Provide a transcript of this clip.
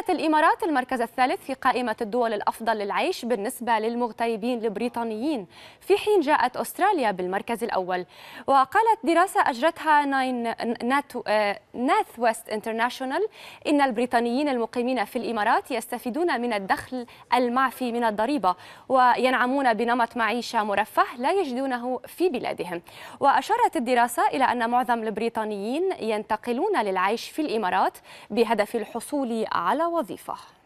شكلت الإمارات المركز الثالث في قائمة الدول الأفضل للعيش بالنسبة للمغتربين البريطانيين في حين جاءت أستراليا بالمركز الأول وقالت دراسة أجرتها ناين ناتو آه، ناث ويست انترناشونال إن البريطانيين المقيمين في الإمارات يستفيدون من الدخل المعفي من الضريبة وينعمون بنمط معيشة مرفه لا يجدونه في بلادهم وأشارت الدراسة إلى أن معظم البريطانيين ينتقلون للعيش في الإمارات بهدف الحصول على وظيفة